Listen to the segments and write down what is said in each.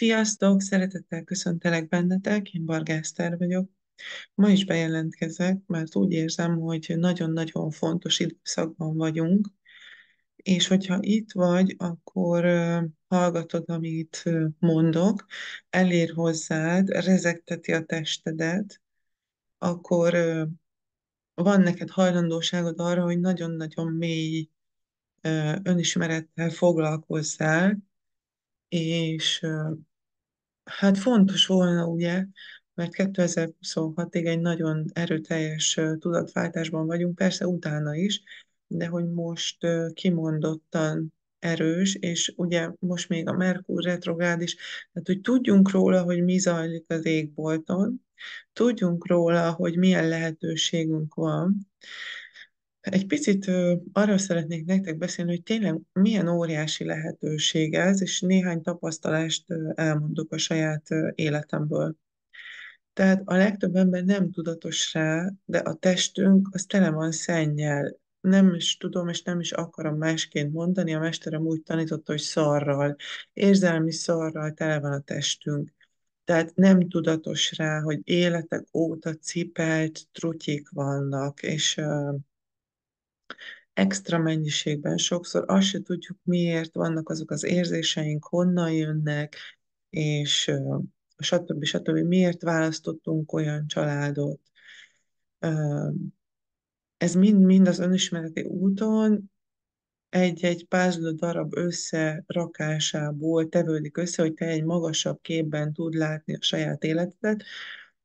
Sziasztok! Szeretettel köszöntelek bennetek, én Bargászter vagyok. Ma is bejelentkezek, mert úgy érzem, hogy nagyon-nagyon fontos időszakban vagyunk, és hogyha itt vagy, akkor hallgatod, amit mondok, elér hozzád, rezegteti a testedet, akkor van neked hajlandóságod arra, hogy nagyon-nagyon mély önismerettel foglalkozzál, és Hát fontos volna, ugye, mert 2026-ig egy nagyon erőteljes tudatváltásban vagyunk, persze utána is, de hogy most kimondottan erős, és ugye most még a Merkur retrográd is, tehát hogy tudjunk róla, hogy mi zajlik az égbolton, tudjunk róla, hogy milyen lehetőségünk van, egy picit arról szeretnék nektek beszélni, hogy tényleg milyen óriási lehetőség ez, és néhány tapasztalást elmondok a saját életemből. Tehát a legtöbb ember nem tudatos rá, de a testünk az tele van szennyel. Nem is tudom, és nem is akarom másként mondani, a mesterem úgy tanította, hogy szarral, érzelmi szarral tele van a testünk. Tehát nem tudatos rá, hogy életek óta cipelt trutyik vannak, és extra mennyiségben, sokszor azt se tudjuk, miért vannak azok az érzéseink, honnan jönnek, és stb. stb. miért választottunk olyan családot. Ez mind-mind az önismereti úton egy-egy pázló darab összerakásából tevődik össze, hogy te egy magasabb képben tud látni a saját életedet,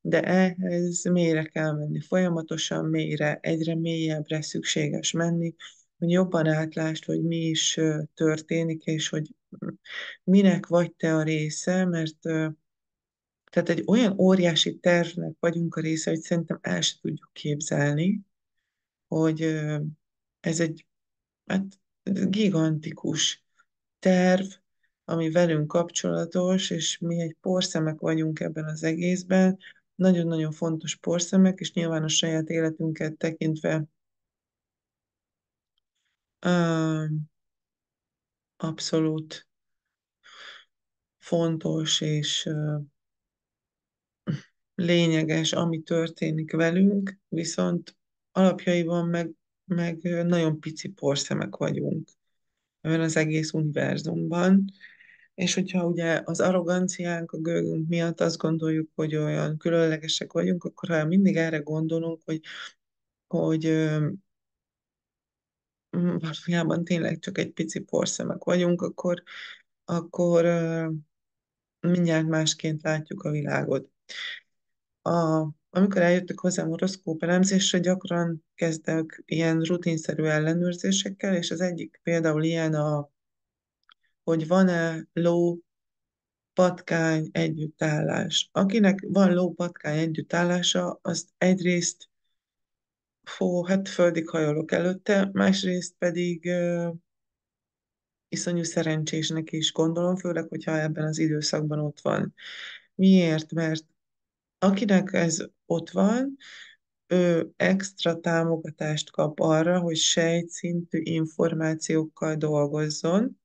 de ehhez mélyre kell menni, folyamatosan mélyre, egyre mélyebbre szükséges menni, hogy jobban átlást, hogy mi is történik, és hogy mm, minek vagy te a része, mert tehát egy olyan óriási tervnek vagyunk a része, hogy szerintem el se tudjuk képzelni, hogy ez egy hát, gigantikus terv, ami velünk kapcsolatos, és mi egy porszemek vagyunk ebben az egészben, nagyon-nagyon fontos porszemek, és nyilván a saját életünket tekintve abszolút fontos és lényeges, ami történik velünk, viszont alapjaiban meg, meg nagyon pici porszemek vagyunk ebben az egész univerzumban, és hogyha ugye az arroganciánk, a gőgünk miatt azt gondoljuk, hogy olyan különlegesek vagyunk, akkor ha mindig erre gondolunk, hogy, hogy mm, valójában tényleg csak egy pici porszemek vagyunk, akkor, akkor mindjárt másként látjuk a világot. A, amikor eljöttek hozzám horoszkóp elemzésre, gyakran kezdek ilyen rutinszerű ellenőrzésekkel, és az egyik például ilyen a hogy van-e ló patkány együttállás. Akinek van ló-patkány együttállása, azt egyrészt fó, hát földig hajolok előtte, másrészt pedig uh, iszonyú szerencsésnek is gondolom, főleg, hogyha ebben az időszakban ott van. Miért? Mert akinek ez ott van, ő extra támogatást kap arra, hogy sejtszintű információkkal dolgozzon,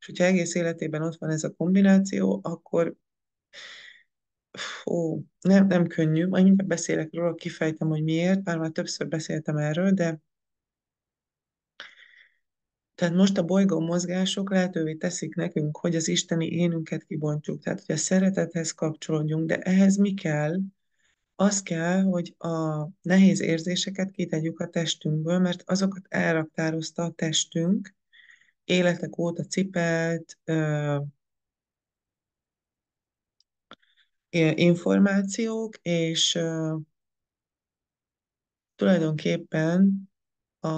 és hogyha egész életében ott van ez a kombináció, akkor ó, nem, nem könnyű, majd mindjárt beszélek róla, kifejtem, hogy miért, bár már többször beszéltem erről, de tehát most a bolygó mozgások lehetővé teszik nekünk, hogy az isteni énünket kibontjuk, tehát hogy a szeretethez kapcsolódjunk, de ehhez mi kell? Az kell, hogy a nehéz érzéseket kitegyük a testünkből, mert azokat elraktározta a testünk, életek óta cipelt uh, információk, és uh, tulajdonképpen a,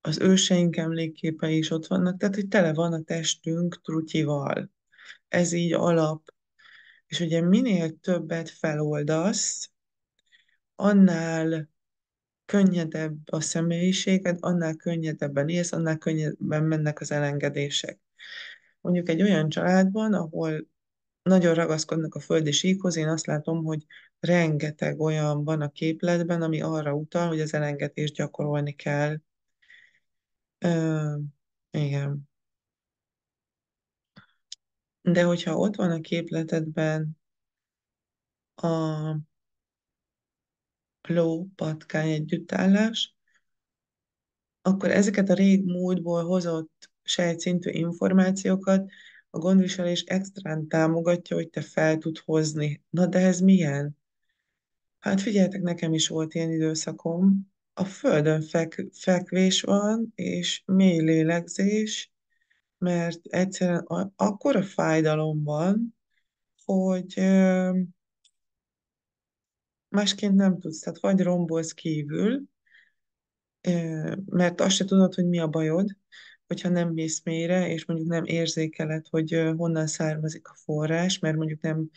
az őseink emlékképei is ott vannak, tehát hogy tele van a testünk trutyival. Ez így alap. És ugye minél többet feloldasz, annál könnyedebb a személyiséged, annál könnyedebben élsz, annál könnyebben mennek az elengedések. Mondjuk egy olyan családban, ahol nagyon ragaszkodnak a földi síkhoz, én azt látom, hogy rengeteg olyan van a képletben, ami arra utal, hogy az elengedést gyakorolni kell. Ö, igen. De hogyha ott van a képletedben a ló-patkány együttállás, akkor ezeket a rég múltból hozott sejtszintű információkat a gondviselés extrán támogatja, hogy te fel tud hozni. Na de ez milyen? Hát figyeltek, nekem is volt ilyen időszakom. A földön fek, fekvés van, és mély lélegzés, mert egyszerűen akkora fájdalom van, hogy ö, másként nem tudsz. Tehát vagy rombolsz kívül, mert azt se tudod, hogy mi a bajod, hogyha nem mész mélyre, és mondjuk nem érzékeled, hogy honnan származik a forrás, mert mondjuk nem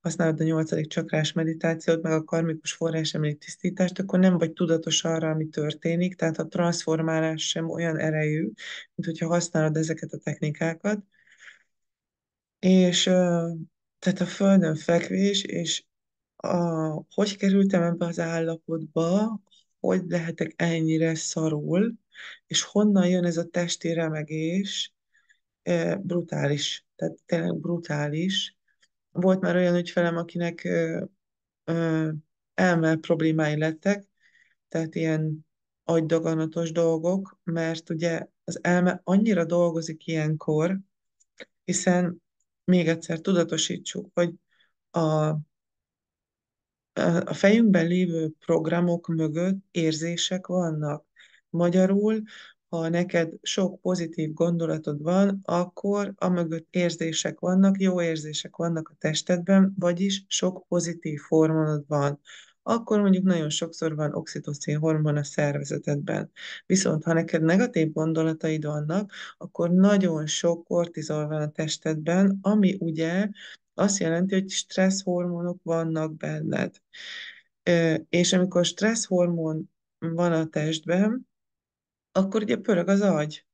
használod a nyolcadik csakrás meditációt, meg a karmikus forrás emlék tisztítást, akkor nem vagy tudatos arra, ami történik, tehát a transformálás sem olyan erejű, mint hogyha használod ezeket a technikákat. És tehát a földön fekvés és a, hogy kerültem ebbe az állapotba, hogy lehetek ennyire szarul, és honnan jön ez a testi remegés, e, brutális, tehát tényleg brutális. Volt már olyan ügyfelem, akinek e, e, elme problémái lettek, tehát ilyen agydaganatos dolgok, mert ugye az elme annyira dolgozik ilyenkor, hiszen még egyszer tudatosítsuk, hogy a a fejünkben lévő programok mögött érzések vannak. Magyarul, ha neked sok pozitív gondolatod van, akkor a mögött érzések vannak, jó érzések vannak a testedben, vagyis sok pozitív hormonod van akkor mondjuk nagyon sokszor van oxitocin hormon a szervezetedben. Viszont ha neked negatív gondolataid vannak, akkor nagyon sok kortizol van a testedben, ami ugye azt jelenti, hogy stressz hormonok vannak benned. És amikor stressz hormon van a testben, akkor ugye pörög az agy,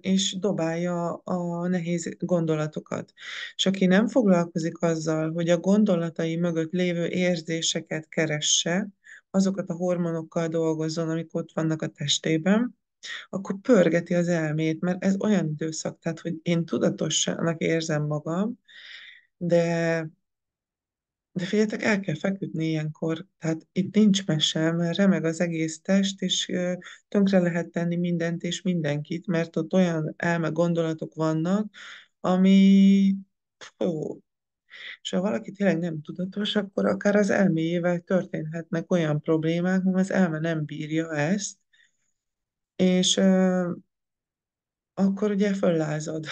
és dobálja a nehéz gondolatokat. És aki nem foglalkozik azzal, hogy a gondolatai mögött lévő érzéseket keresse, azokat a hormonokkal dolgozzon, amik ott vannak a testében, akkor pörgeti az elmét, mert ez olyan időszak, tehát hogy én tudatosanak érzem magam, de, de figyeljetek, el kell feküdni ilyenkor, tehát itt nincs mese, mert remeg az egész test, és tönkre lehet tenni mindent és mindenkit, mert ott olyan elme gondolatok vannak, ami jó. És ha valaki tényleg nem tudatos, akkor akár az elméjével történhetnek olyan problémák, hogy az elme nem bírja ezt, és euh, akkor ugye föllázad.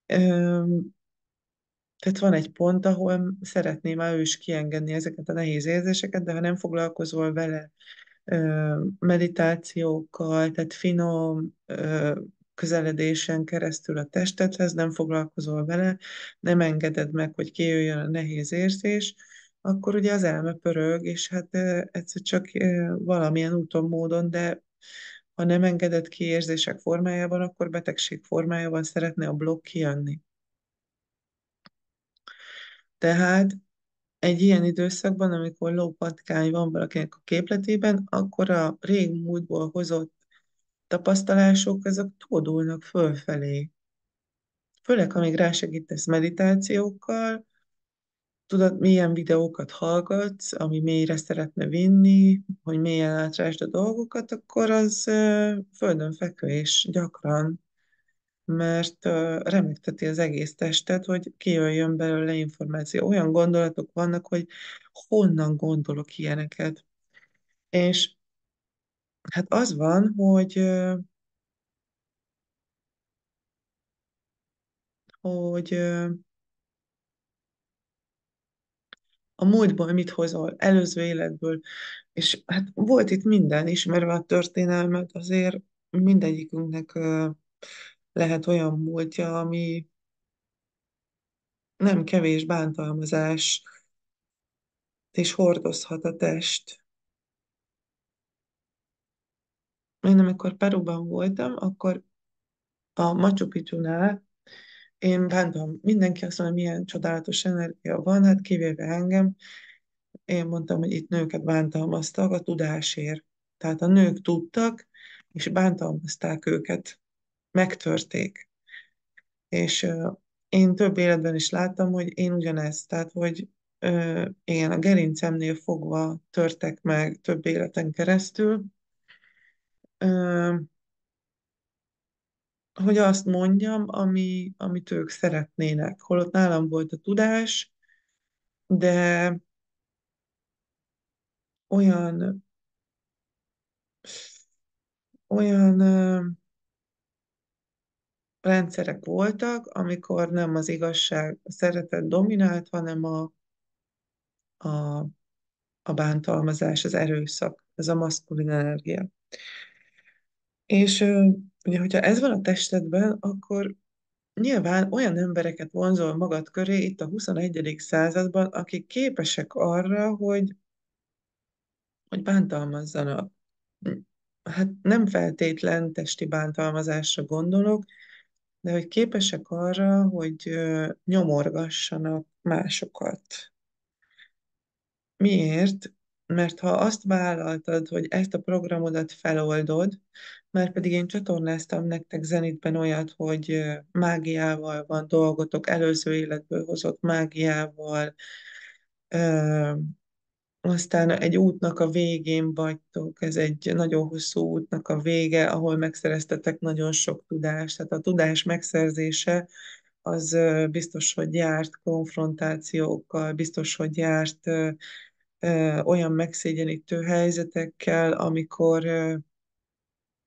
Tehát van egy pont, ahol szeretné már ő is kiengedni ezeket a nehéz érzéseket, de ha nem foglalkozol vele meditációkkal, tehát finom közeledésen keresztül a testedhez, nem foglalkozol vele, nem engeded meg, hogy kijöjjön a nehéz érzés, akkor ugye az elme pörög, és hát egyszer csak valamilyen úton, módon, de ha nem engeded ki érzések formájában, akkor betegség formájában szeretne a blokk kijönni. Tehát egy ilyen időszakban, amikor lópatkány van valakinek a képletében, akkor a múltból hozott tapasztalások, azok tódulnak fölfelé. Főleg, ha még rásegítesz meditációkkal, tudod, milyen videókat hallgatsz, ami mélyre szeretne vinni, hogy mélyen átrásd a dolgokat, akkor az földön fekvés gyakran mert remekteti az egész testet, hogy kijöjjön belőle információ. Olyan gondolatok vannak, hogy honnan gondolok ilyeneket. És hát az van, hogy hogy a múltból mit hozol, előző életből, és hát volt itt minden, ismerve a történelmet, azért mindegyikünknek lehet olyan múltja, ami nem kevés bántalmazás és hordozhat a test. Én amikor Peruban voltam, akkor a Machu Picchu-nál én bántam, mindenki azt mondja, milyen csodálatos energia van, hát kivéve engem, én mondtam, hogy itt nőket bántalmaztak a tudásért. Tehát a nők tudtak, és bántalmazták őket megtörték. És én több életben is láttam, hogy én ugyanezt, tehát hogy én a gerincemnél fogva törtek meg több életen keresztül, hogy azt mondjam, ami, amit ők szeretnének. Holott nálam volt a tudás, de olyan olyan rendszerek voltak, amikor nem az igazság, a szeretet dominált, hanem a, a, a bántalmazás, az erőszak, ez a maszkulin energia. És ugye, hogyha ez van a testedben, akkor nyilván olyan embereket vonzol magad köré itt a 21. században, akik képesek arra, hogy, hogy bántalmazzanak. Hát nem feltétlen testi bántalmazásra gondolok, de hogy képesek arra, hogy nyomorgassanak másokat. Miért? Mert ha azt vállaltad, hogy ezt a programodat feloldod, mert pedig én csatornáztam nektek zenitben olyat, hogy mágiával van dolgotok, előző életből hozott mágiával, aztán egy útnak a végén vagytok, ez egy nagyon hosszú útnak a vége, ahol megszereztetek nagyon sok tudást. Tehát a tudás megszerzése az biztos, hogy járt konfrontációkkal, biztos, hogy járt olyan megszégyenítő helyzetekkel, amikor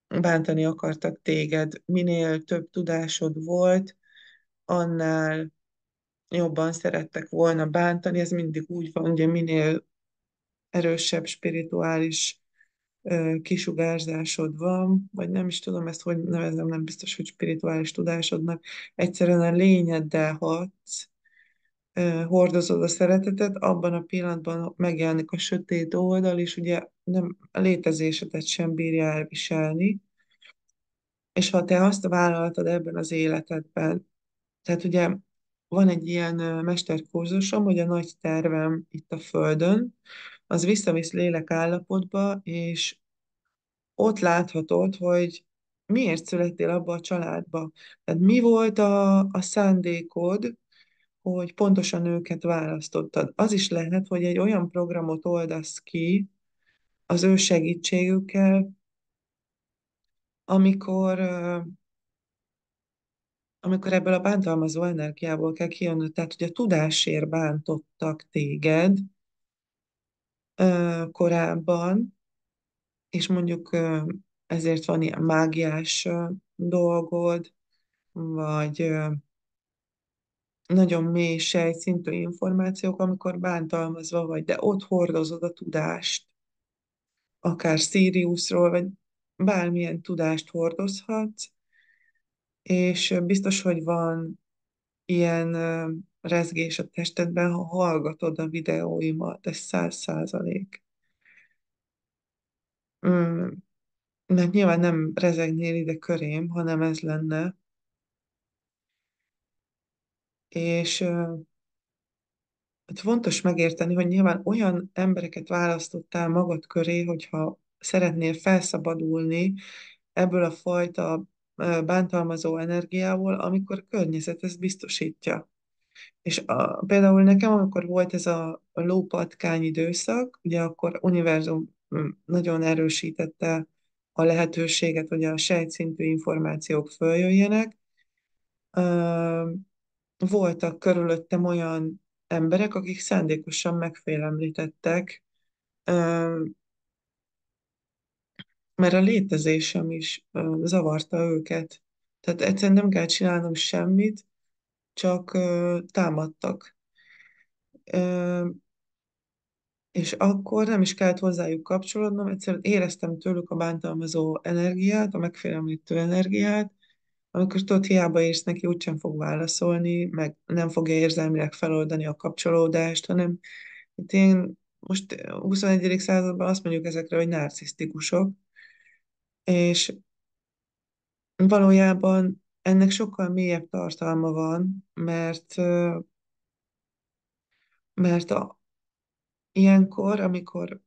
bántani akartak téged. Minél több tudásod volt, annál jobban szerettek volna bántani, ez mindig úgy van, ugye minél erősebb spirituális kisugárzásod van, vagy nem is tudom ezt, hogy nevezem, nem biztos, hogy spirituális tudásodnak, egyszerűen a lényeddel hatsz, hordozod a szeretetet, abban a pillanatban megjelenik a sötét oldal, és ugye nem, a létezésedet sem bírja elviselni, és ha te azt vállaltad ebben az életedben, tehát ugye van egy ilyen mesterkurzusom, hogy a nagy tervem itt a Földön, az visszavisz lélek állapotba, és ott láthatod, hogy miért születtél abba a családba. Tehát mi volt a, a szándékod, hogy pontosan őket választottad. Az is lehet, hogy egy olyan programot oldasz ki az ő segítségükkel, amikor, amikor ebből a bántalmazó energiából kell kijönnöd, tehát hogy a tudásért bántottak téged, korábban, és mondjuk ezért van ilyen mágiás dolgod, vagy nagyon mély sejtszintű információk, amikor bántalmazva vagy, de ott hordozod a tudást, akár Siriusról, vagy bármilyen tudást hordozhatsz, és biztos, hogy van ilyen rezgés a testedben, ha hallgatod a videóimat, ez száz százalék. Mm, mert nyilván nem rezegnél ide körém, hanem ez lenne. És hát fontos megérteni, hogy nyilván olyan embereket választottál magad köré, hogyha szeretnél felszabadulni ebből a fajta bántalmazó energiából, amikor a környezet ezt biztosítja. És a, például nekem, amikor volt ez a, lópatkány időszak, ugye akkor univerzum nagyon erősítette a lehetőséget, hogy a sejtszintű információk följöjjenek. Voltak körülöttem olyan emberek, akik szándékosan megfélemlítettek mert a létezésem is zavarta őket. Tehát egyszerűen nem kell csinálnom semmit, csak támadtak. és akkor nem is kellett hozzájuk kapcsolódnom, egyszerűen éreztem tőlük a bántalmazó energiát, a megfélemlítő energiát, amikor tudod, hiába érsz neki, úgysem fog válaszolni, meg nem fogja érzelmileg feloldani a kapcsolódást, hanem itt én most 21. században azt mondjuk ezekre, hogy narcisztikusok, és valójában ennek sokkal mélyebb tartalma van, mert mert a, ilyenkor, amikor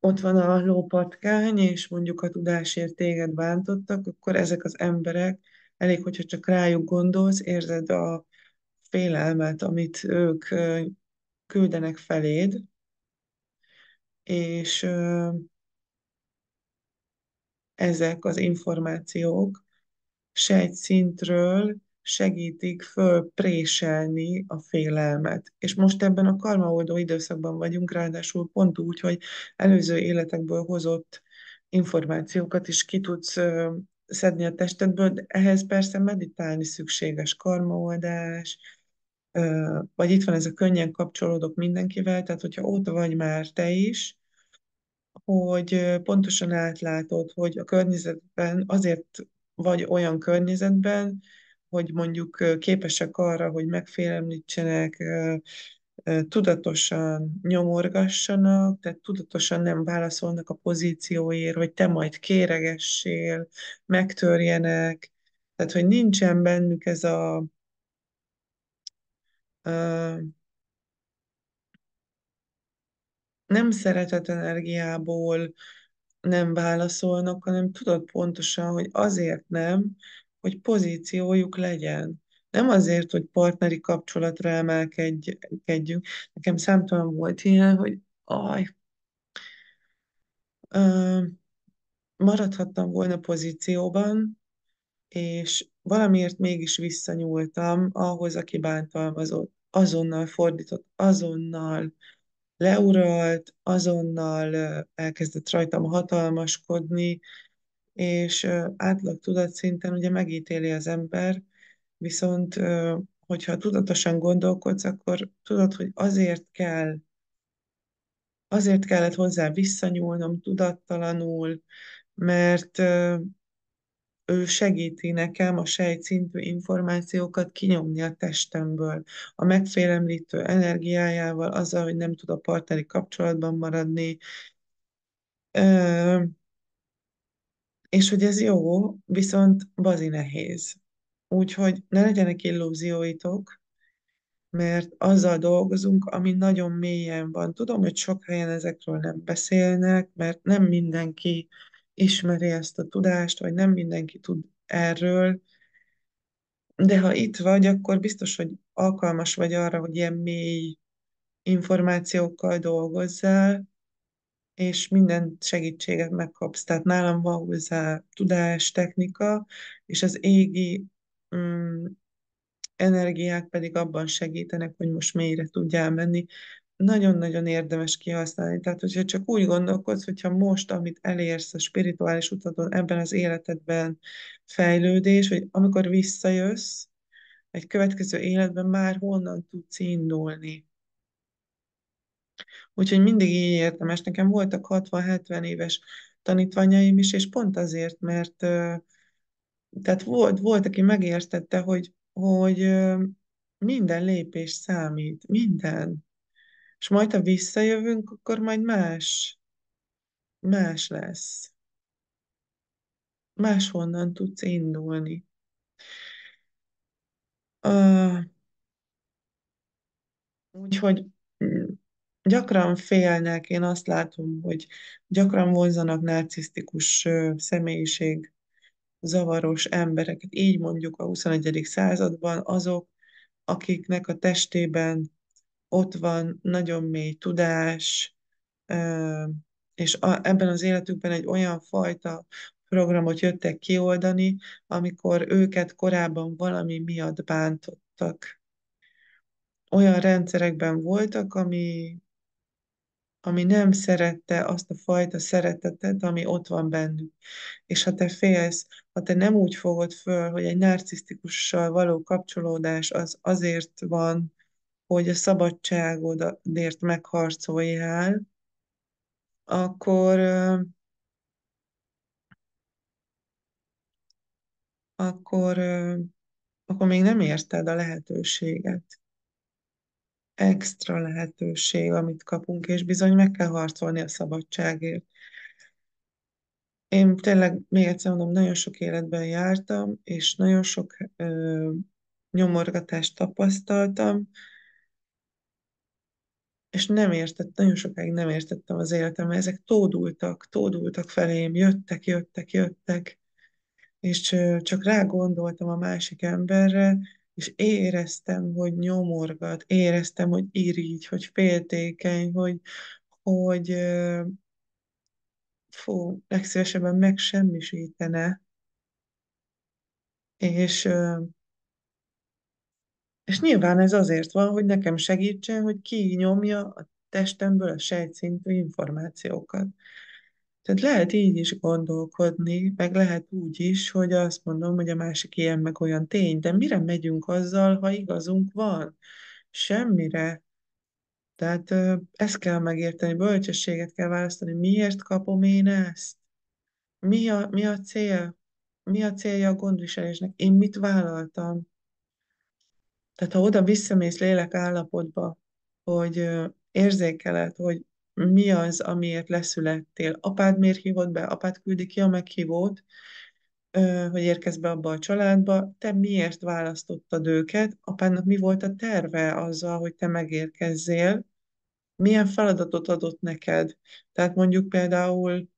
ott van a lópatkány, és mondjuk a tudásért téged bántottak, akkor ezek az emberek, elég, hogyha csak rájuk gondolsz, érzed a félelmet, amit ők küldenek feléd, és ezek az információk se egy szintről segítik fölpréselni a félelmet. És most ebben a karmaoldó időszakban vagyunk, ráadásul pont úgy, hogy előző életekből hozott információkat is ki tudsz szedni a testedből, de ehhez persze meditálni szükséges karmaoldás, vagy itt van ez a könnyen kapcsolódok mindenkivel, tehát hogyha ott vagy már te is, hogy pontosan átlátod, hogy a környezetben azért vagy olyan környezetben, hogy mondjuk képesek arra, hogy megfélemlítsenek, tudatosan nyomorgassanak, tehát tudatosan nem válaszolnak a pozícióért, vagy te majd kéregessél, megtörjenek, tehát hogy nincsen bennük ez a nem szeretet energiából nem válaszolnak, hanem tudod pontosan, hogy azért nem, hogy pozíciójuk legyen. Nem azért, hogy partneri kapcsolatra emelkedjünk. Nekem számtalan volt ilyen, hogy aj, maradhattam volna pozícióban, és valamiért mégis visszanyúltam ahhoz, aki bántalmazott. Azonnal fordított, azonnal leuralt, azonnal elkezdett rajtam hatalmaskodni, és átlag tudatszinten ugye megítéli az ember, viszont hogyha tudatosan gondolkodsz, akkor tudod, hogy azért kell azért kellett hozzá visszanyúlnom tudattalanul, mert ő segíti nekem a sejtszintű információkat kinyomni a testemből. A megfélemlítő energiájával, azzal, hogy nem tud a partneri kapcsolatban maradni, ö, és hogy ez jó, viszont bazi nehéz. Úgyhogy ne legyenek illúzióitok, mert azzal dolgozunk, ami nagyon mélyen van. Tudom, hogy sok helyen ezekről nem beszélnek, mert nem mindenki ismeri ezt a tudást, vagy nem mindenki tud erről, de ha itt vagy, akkor biztos, hogy alkalmas vagy arra, hogy ilyen mély információkkal dolgozzál, és minden segítséget megkapsz. Tehát nálam van hozzá tudás, technika, és az égi mm, energiák pedig abban segítenek, hogy most mélyre tudjál menni, nagyon-nagyon érdemes kihasználni. Tehát, hogyha csak úgy gondolkodsz, hogyha most, amit elérsz a spirituális utadon, ebben az életedben fejlődés, vagy amikor visszajössz, egy következő életben már honnan tudsz indulni. Úgyhogy mindig így érdemes. Nekem voltak 60-70 éves tanítványaim is, és pont azért, mert tehát volt, volt aki megértette, hogy, hogy minden lépés számít, minden és majd, ha visszajövünk, akkor majd más, más lesz. Máshonnan tudsz indulni. Uh, úgyhogy mm, gyakran félnek, én azt látom, hogy gyakran vonzanak narcisztikus személyiség zavaros embereket. Így mondjuk a 21. században azok, akiknek a testében ott van nagyon mély tudás, és a, ebben az életükben egy olyan fajta programot jöttek kioldani, amikor őket korábban valami miatt bántottak. Olyan rendszerekben voltak, ami, ami nem szerette azt a fajta szeretetet, ami ott van bennük. És ha te félsz, ha te nem úgy fogod föl, hogy egy narcisztikussal való kapcsolódás az azért van, hogy a szabadságodért megharcoljál, akkor akkor, akkor még nem érted a lehetőséget. Extra lehetőség, amit kapunk, és bizony meg kell harcolni a szabadságért. Én tényleg, még egyszer mondom, nagyon sok életben jártam, és nagyon sok ö, nyomorgatást tapasztaltam, és nem értettem, nagyon sokáig nem értettem az életem, ezek tódultak, tódultak felém, jöttek, jöttek, jöttek, és csak rá gondoltam a másik emberre, és éreztem, hogy nyomorgat, éreztem, hogy irigy, hogy féltékeny, hogy, hogy fú, legszívesebben megsemmisítene, és és nyilván ez azért van, hogy nekem segítsen, hogy kinyomja a testemből a sejtszintű információkat. Tehát lehet így is gondolkodni, meg lehet úgy is, hogy azt mondom, hogy a másik ilyen meg olyan tény, de mire megyünk azzal, ha igazunk van? Semmire. Tehát ezt kell megérteni, bölcsességet kell választani. Miért kapom én ezt? Mi a, mi a cél? Mi a célja a gondviselésnek? Én mit vállaltam? Tehát ha oda visszamész lélek állapotba, hogy érzékeled, hogy mi az, amiért leszülettél. Apád miért hívott be, apád küldi ki a meghívót, hogy érkezz be abba a családba, te miért választottad őket, apádnak mi volt a terve azzal, hogy te megérkezzél, milyen feladatot adott neked. Tehát mondjuk például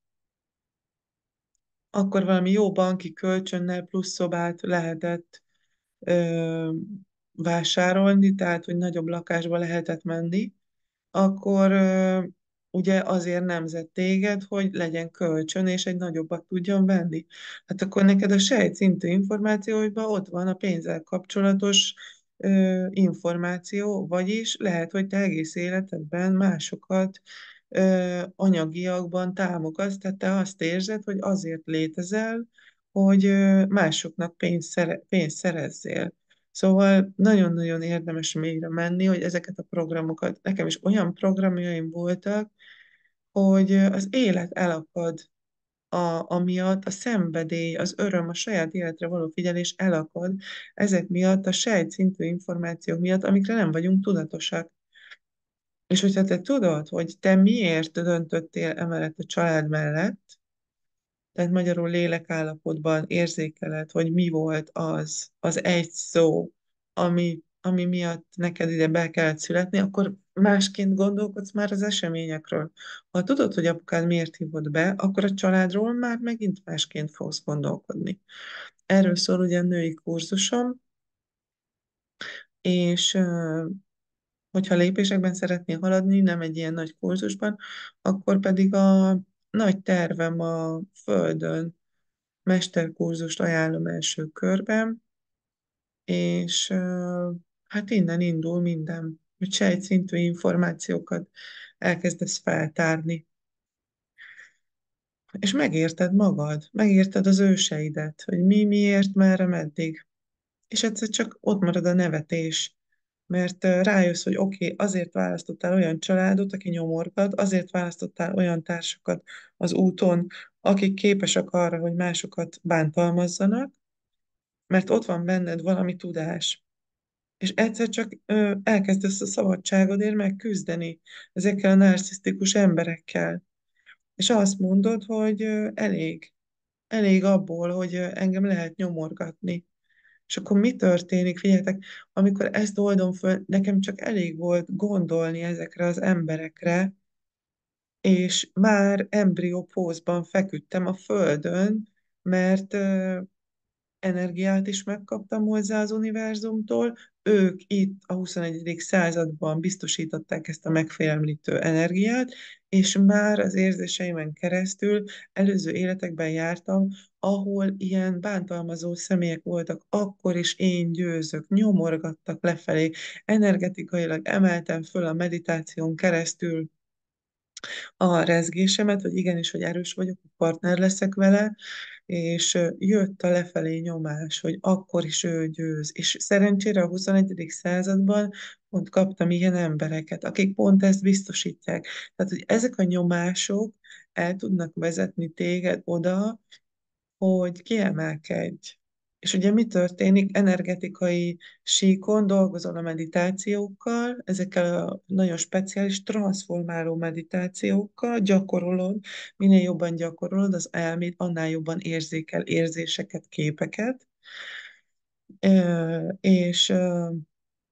akkor valami jó banki kölcsönnel plusz szobát lehetett vásárolni, tehát hogy nagyobb lakásba lehetett menni, akkor ugye azért nemzett téged, hogy legyen kölcsön, és egy nagyobbat tudjon venni. Hát akkor neked a sejt szintű információiban ott van a pénzzel kapcsolatos ö, információ, vagyis lehet, hogy te egész életedben másokat ö, anyagiakban támogatsz, tehát te azt érzed, hogy azért létezel, hogy másoknak pénzt, szere, pénzt szerezzél. Szóval nagyon-nagyon érdemes mélyre menni, hogy ezeket a programokat, nekem is olyan programjaim voltak, hogy az élet elakad a, amiatt a szenvedély, az öröm, a saját életre való figyelés elakad ezek miatt, a sejtszintű információk miatt, amikre nem vagyunk tudatosak. És hogyha te tudod, hogy te miért döntöttél emellett a család mellett, tehát magyarul lélekállapotban érzékeled, hogy mi volt az, az egy szó, ami, ami miatt neked ide be kellett születni, akkor másként gondolkodsz már az eseményekről. Ha tudod, hogy apukád miért hívott be, akkor a családról már megint másként fogsz gondolkodni. Erről szól ugye a női kurzusom, és hogyha lépésekben szeretnél haladni, nem egy ilyen nagy kurzusban, akkor pedig a nagy tervem a Földön mesterkurzust ajánlom első körben, és hát innen indul minden, hogy sejtszintű információkat elkezdesz feltárni. És megérted magad, megérted az őseidet, hogy mi, miért, merre, meddig. És egyszer csak ott marad a nevetés, mert rájössz, hogy oké, okay, azért választottál olyan családot, aki nyomorgat, azért választottál olyan társakat az úton, akik képesek arra, hogy másokat bántalmazzanak, mert ott van benned valami tudás. És egyszer csak ö, elkezdesz a szabadságodért megküzdeni ezekkel a narcisztikus emberekkel. És azt mondod, hogy ö, elég. Elég abból, hogy ö, engem lehet nyomorgatni. És akkor mi történik? Figyeljetek, amikor ezt oldom föl, nekem csak elég volt gondolni ezekre az emberekre, és már embrió pózban feküdtem a földön, mert energiát is megkaptam hozzá az univerzumtól, ők itt a 21. században biztosították ezt a megfélemlítő energiát, és már az érzéseimen keresztül előző életekben jártam, ahol ilyen bántalmazó személyek voltak, akkor is én győzök, nyomorgattak lefelé, energetikailag emeltem föl a meditáción keresztül a rezgésemet, hogy igenis, hogy erős vagyok, partner leszek vele, és jött a lefelé nyomás, hogy akkor is ő győz. És szerencsére a XXI. században pont kaptam ilyen embereket, akik pont ezt biztosítják. Tehát, hogy ezek a nyomások el tudnak vezetni téged oda, hogy kiemelkedj, és ugye mi történik? Energetikai síkon dolgozol a meditációkkal, ezekkel a nagyon speciális transformáló meditációkkal, gyakorolod, minél jobban gyakorolod az elmét, annál jobban érzékel érzéseket, képeket. És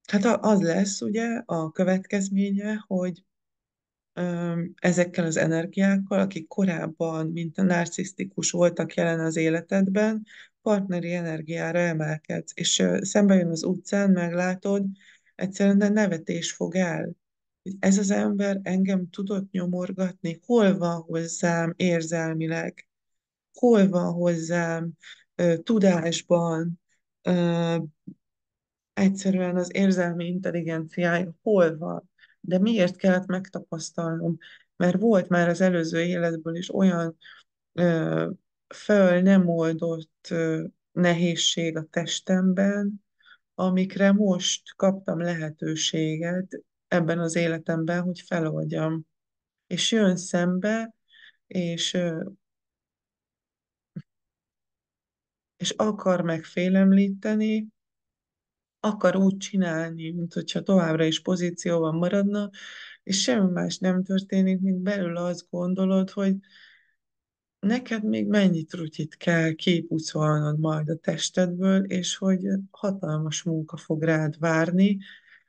hát az lesz ugye a következménye, hogy ezekkel az energiákkal, akik korábban, mint a narcisztikus voltak jelen az életedben, partneri energiára emelkedsz, és szembe jön az utcán, meglátod, egyszerűen a nevetés fog el. Hogy ez az ember engem tudott nyomorgatni, hol van hozzám érzelmileg, hol van hozzám ö, tudásban, ö, egyszerűen az érzelmi intelligenciája hol van de miért kellett megtapasztalnom? Mert volt már az előző életből is olyan ö, föl nem oldott ö, nehézség a testemben, amikre most kaptam lehetőséget ebben az életemben, hogy feloldjam. És jön szembe, és, és akar megfélemlíteni, akar úgy csinálni, mint hogyha továbbra is pozícióban maradna, és semmi más nem történik, mint belül azt gondolod, hogy neked még mennyi trutyit kell kipucolnod majd a testedből, és hogy hatalmas munka fog rád várni,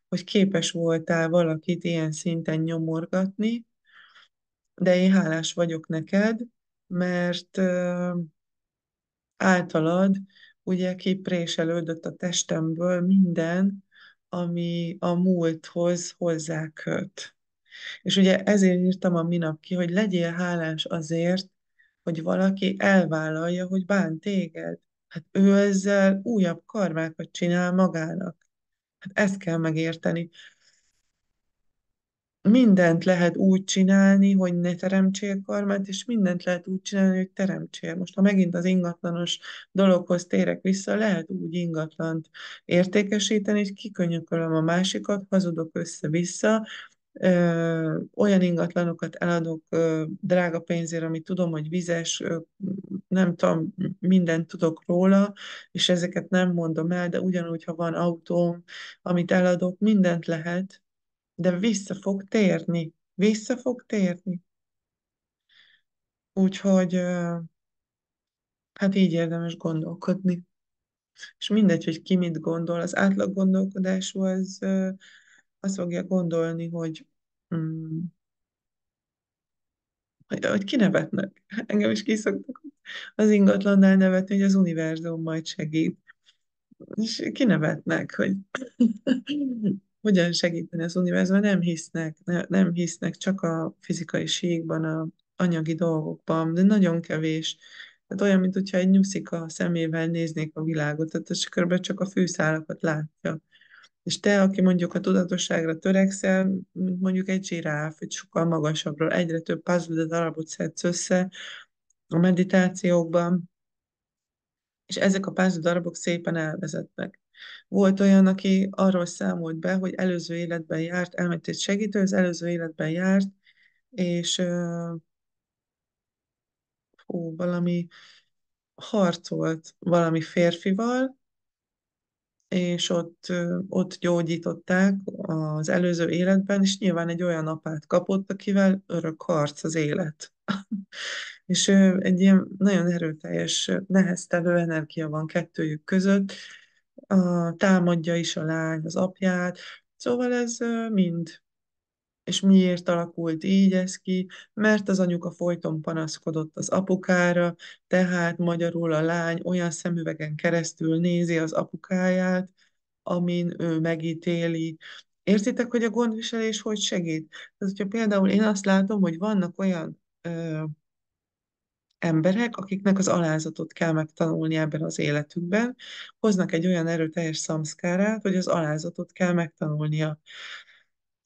hogy képes voltál valakit ilyen szinten nyomorgatni, de én hálás vagyok neked, mert általad ugye kipréselődött a testemből minden, ami a múlthoz hozzáköt. És ugye ezért írtam a minap ki, hogy legyél hálás azért, hogy valaki elvállalja, hogy bánt téged. Hát ő ezzel újabb karmákat csinál magának. Hát ezt kell megérteni mindent lehet úgy csinálni, hogy ne teremtsél karmát, és mindent lehet úgy csinálni, hogy teremtsél. Most ha megint az ingatlanos dologhoz térek vissza, lehet úgy ingatlant értékesíteni, és kikönyökölöm a másikat, hazudok össze-vissza, ö, olyan ingatlanokat eladok ö, drága pénzért, amit tudom, hogy vizes, ö, nem tudom, mindent tudok róla, és ezeket nem mondom el, de ugyanúgy, ha van autóm, amit eladok, mindent lehet, de vissza fog térni. Vissza fog térni. Úgyhogy hát így érdemes gondolkodni. És mindegy, hogy ki mit gondol, az átlag gondolkodású az azt fogja gondolni, hogy, hmm, hogy, hogy kinevetnek. Engem is kiszoktak az ingatlannál nevetni, hogy az univerzum majd segít. És kinevetnek, hogy hogyan segíteni az univerzum, nem hisznek, nem hisznek csak a fizikai síkban, a anyagi dolgokban, de nagyon kevés. Tehát olyan, mint hogyha egy nyuszik a szemével néznék a világot, tehát ez kb. csak a fűszálakat látja. És te, aki mondjuk a tudatosságra törekszel, mint mondjuk egy zsiráf, egy sokkal magasabbról, egyre több puzzle darabot szedsz össze a meditációkban, és ezek a puzzle darabok szépen elvezetnek. Volt olyan, aki arról számolt be, hogy előző életben járt, elment egy segítő, az előző életben járt, és hú, valami harcolt valami férfival, és ott, ott gyógyították az előző életben, és nyilván egy olyan apát kapott, akivel örök harc az élet. és egy ilyen nagyon erőteljes, neheztelő energia van kettőjük között, a, támadja is a lány az apját, szóval ez mind. És miért alakult így ez ki? Mert az anyuka folyton panaszkodott az apukára, tehát magyarul a lány olyan szemüvegen keresztül nézi az apukáját, amin ő megítéli. Értitek, hogy a gondviselés hogy segít? Tehát, hogyha például én azt látom, hogy vannak olyan ö, emberek, akiknek az alázatot kell megtanulni ebben az életükben, hoznak egy olyan erőteljes szamszkárát, hogy az alázatot kell megtanulnia.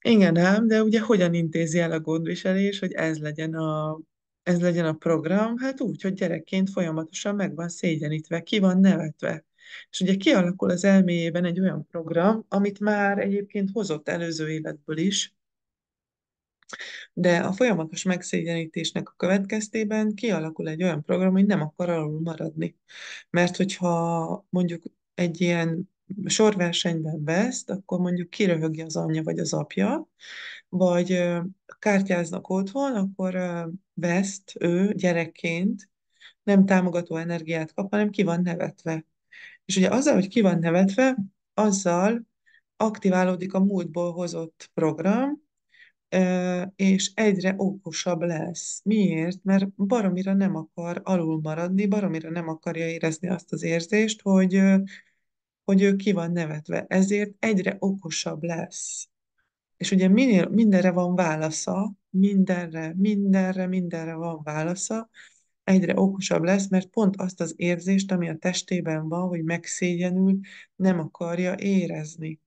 Igen ám, de ugye hogyan intézi el a gondviselés, hogy ez legyen a, ez legyen a program? Hát úgy, hogy gyerekként folyamatosan meg van szégyenítve, ki van nevetve. És ugye kialakul az elméjében egy olyan program, amit már egyébként hozott előző életből is, de a folyamatos megszégyenítésnek a következtében kialakul egy olyan program, hogy nem akar alul maradni. Mert hogyha mondjuk egy ilyen sorversenyben veszt, akkor mondjuk kiröhögi az anyja vagy az apja, vagy kártyáznak otthon, akkor veszt ő gyerekként, nem támogató energiát kap, hanem ki van nevetve. És ugye azzal, hogy ki van nevetve, azzal aktiválódik a múltból hozott program, és egyre okosabb lesz. Miért? Mert baromira nem akar alul maradni, baromira nem akarja érezni azt az érzést, hogy, hogy ő ki van nevetve. Ezért egyre okosabb lesz. És ugye minél, mindenre van válasza, mindenre, mindenre, mindenre van válasza, egyre okosabb lesz, mert pont azt az érzést, ami a testében van, hogy megszégyenül, nem akarja érezni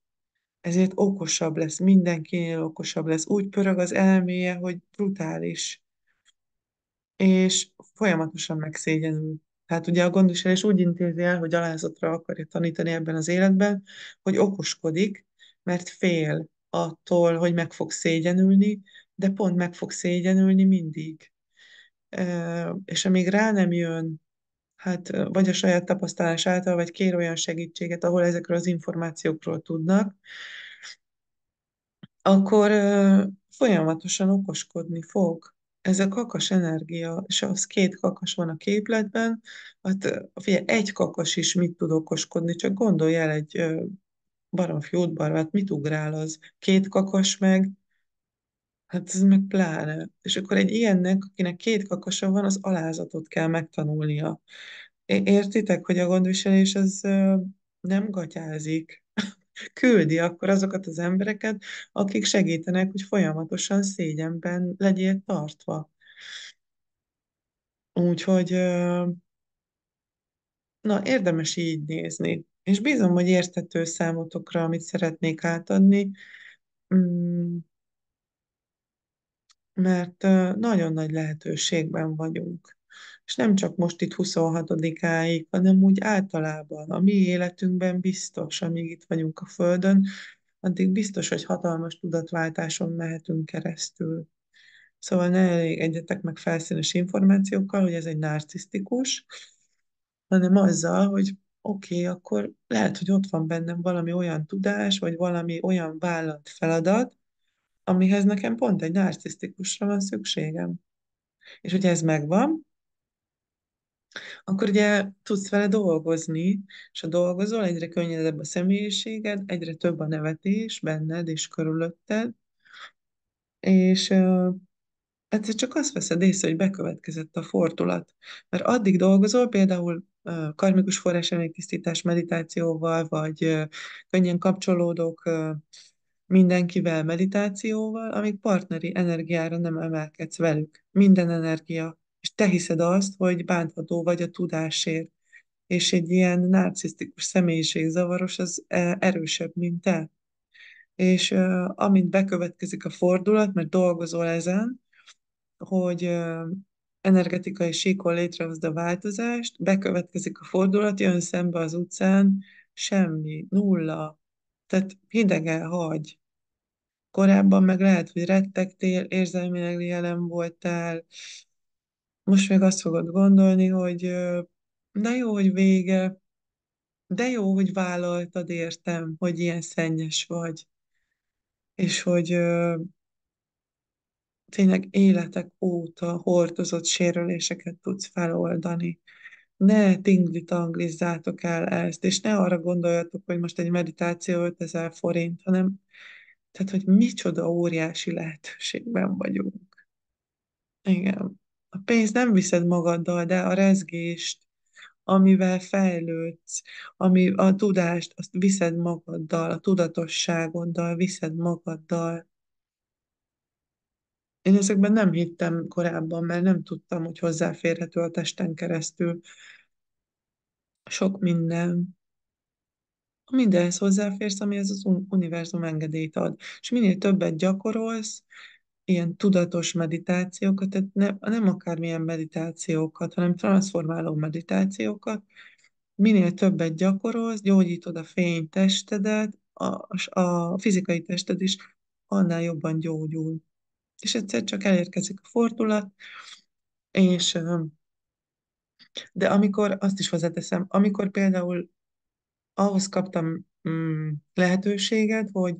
ezért okosabb lesz, mindenkinél okosabb lesz. Úgy pörög az elméje, hogy brutális. És folyamatosan megszégyenül. Tehát ugye a gondviselés úgy intézi el, hogy alázatra akarja tanítani ebben az életben, hogy okoskodik, mert fél attól, hogy meg fog szégyenülni, de pont meg fog szégyenülni mindig. És amíg rá nem jön hát vagy a saját tapasztalás által, vagy kér olyan segítséget, ahol ezekről az információkról tudnak, akkor folyamatosan okoskodni fog. Ez a kakas energia, és az két kakas van a képletben, hát figyelj, egy kakas is mit tud okoskodni, csak gondolj el egy baromfi útbarvát, mit ugrál az? Két kakas meg Hát ez meg pláne. És akkor egy ilyennek, akinek két kakasa van, az alázatot kell megtanulnia. Értitek, hogy a gondviselés az nem gatyázik. Küldi akkor azokat az embereket, akik segítenek, hogy folyamatosan szégyenben legyél tartva. Úgyhogy na, érdemes így nézni. És bízom, hogy értető számotokra, amit szeretnék átadni. Mm mert nagyon nagy lehetőségben vagyunk. És nem csak most itt 26-áig, hanem úgy általában a mi életünkben biztos, amíg itt vagyunk a Földön, addig biztos, hogy hatalmas tudatváltáson mehetünk keresztül. Szóval ne elég egyetek meg felszínes információkkal, hogy ez egy narcisztikus, hanem azzal, hogy oké, okay, akkor lehet, hogy ott van bennem valami olyan tudás, vagy valami olyan vállalt feladat, amihez nekem pont egy narcisztikusra van szükségem. És hogyha ez megvan, akkor ugye tudsz vele dolgozni, és ha dolgozol, egyre könnyedebb a személyiséged, egyre több a nevetés benned és körülötted, és uh, egyszer csak azt veszed észre, hogy bekövetkezett a fordulat. Mert addig dolgozol például uh, karmikus forrás tisztítás meditációval, vagy uh, könnyen uh, mindenkivel meditációval, amíg partneri energiára nem emelkedsz velük. Minden energia. És te hiszed azt, hogy bántható vagy a tudásért. És egy ilyen narcisztikus személyiségzavaros az e, erősebb, mint te. És uh, amint bekövetkezik a fordulat, mert dolgozol ezen, hogy uh, energetikai síkon létrehozd a változást, bekövetkezik a fordulat, jön szembe az utcán, semmi, nulla, tehát hidegen hagy, korábban meg lehet, hogy rettegtél, érzelmileg jelen voltál, most még azt fogod gondolni, hogy de jó, hogy vége, de jó, hogy vállaltad, értem, hogy ilyen szennyes vagy, és hogy tényleg életek óta hordozott sérüléseket tudsz feloldani. Ne tingli-tanglizzátok el ezt, és ne arra gondoljatok, hogy most egy meditáció 5000 forint, hanem tehát, hogy micsoda óriási lehetőségben vagyunk. Igen. A pénzt nem viszed magaddal, de a rezgést, amivel fejlődsz, ami a tudást, azt viszed magaddal, a tudatosságoddal viszed magaddal. Én ezekben nem hittem korábban, mert nem tudtam, hogy hozzáférhető a testen keresztül sok minden mindenhez hozzáférsz, ami ez az univerzum engedélyt ad. És minél többet gyakorolsz, ilyen tudatos meditációkat, tehát ne, nem akármilyen meditációkat, hanem transformáló meditációkat, minél többet gyakorolsz, gyógyítod a fénytestedet, a, a fizikai tested is annál jobban gyógyul. És egyszer csak elérkezik a fordulat, és de amikor, azt is hozzáteszem, amikor például ahhoz kaptam mm, lehetőséget, hogy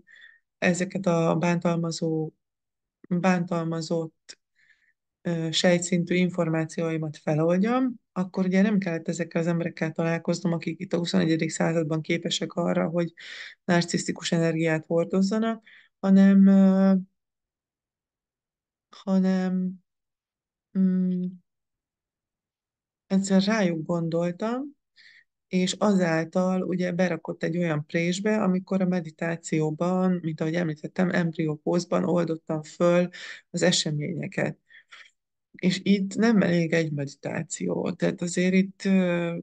ezeket a bántalmazó, bántalmazott ö, sejtszintű információimat feloldjam, akkor ugye nem kellett ezekkel az emberekkel találkoznom, akik itt a XXI. században képesek arra, hogy narcisztikus energiát hordozzanak, hanem, ö, hanem mm, egyszer rájuk gondoltam, és azáltal ugye berakott egy olyan présbe, amikor a meditációban, mint ahogy említettem, embriopózban oldottam föl az eseményeket. És itt nem elég egy meditáció, tehát azért itt,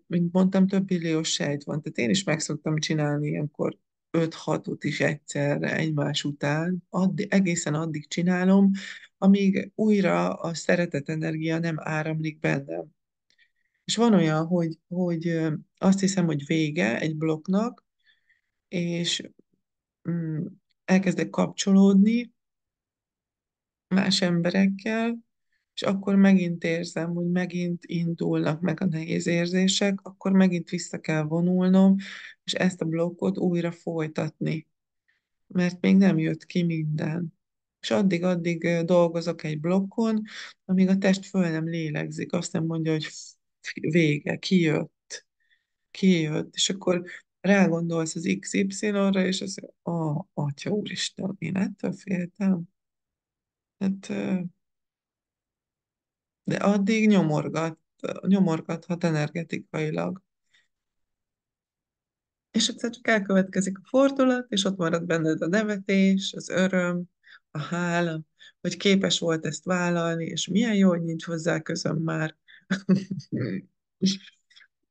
mint mondtam, több milliós sejt van, tehát én is meg szoktam csinálni ilyenkor 5-6-ot is egyszerre egymás után, Addi, egészen addig csinálom, amíg újra a szeretet energia nem áramlik bennem. És van olyan, hogy, hogy azt hiszem, hogy vége egy blokknak, és mm, elkezdek kapcsolódni más emberekkel, és akkor megint érzem, hogy megint indulnak meg a nehéz érzések, akkor megint vissza kell vonulnom, és ezt a blokkot újra folytatni, mert még nem jött ki minden. És addig-addig dolgozok egy blokkon, amíg a test föl nem lélegzik, azt nem mondja, hogy vége, kijött, kijött, és akkor rágondolsz az XY-ra, és az, a, atya úristen, én ettől féltem. Hát, de addig nyomorgat, nyomorgathat energetikailag. És egyszer csak elkövetkezik a fordulat, és ott marad benned a nevetés, az öröm, a hála, hogy képes volt ezt vállalni, és milyen jó, hogy nincs hozzá közöm már.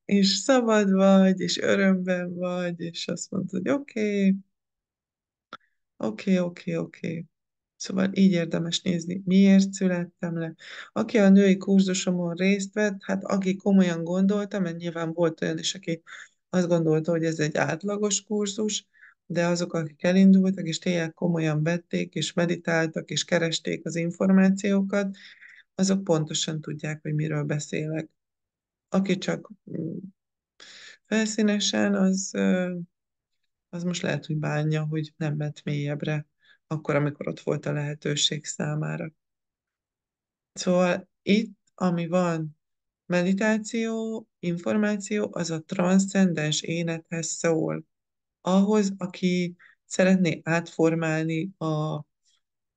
és szabad vagy, és örömben vagy, és azt mondod, hogy oké, oké, oké, oké. Szóval így érdemes nézni, miért születtem le. Aki a női kurzusomon részt vett, hát aki komolyan gondolta, mert nyilván volt olyan is, aki azt gondolta, hogy ez egy átlagos kurzus, de azok, akik elindultak, és tényleg komolyan vették, és meditáltak, és keresték az információkat, azok pontosan tudják, hogy miről beszélek. Aki csak mm, felszínesen, az, az most lehet, hogy bánja, hogy nem ment mélyebbre, akkor, amikor ott volt a lehetőség számára. Szóval itt, ami van, meditáció, információ, az a transzcendens énethez szól. Ahhoz, aki szeretné átformálni a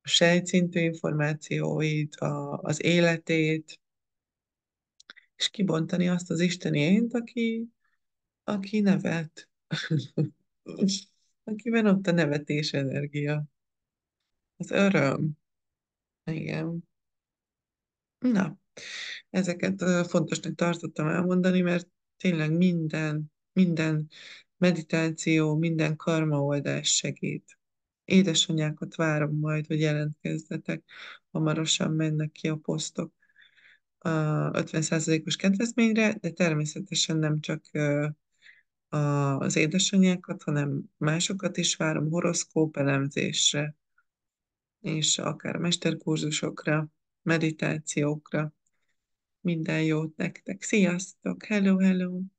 sejtszintű információit, a, az életét, és kibontani azt az isteni ént, aki, aki nevet. Akiben ott a nevetés energia. Az öröm. Igen. Na, ezeket fontosnak tartottam elmondani, mert tényleg minden, minden meditáció, minden karmaoldás segít. Édesanyákat várom majd, hogy jelentkezzetek. Hamarosan mennek ki a posztok a 50%-os kedvezményre, de természetesen nem csak az édesanyákat, hanem másokat is várom horoszkóp elemzésre, és akár mesterkurzusokra, meditációkra. Minden jót nektek. Sziasztok! Hello, hello!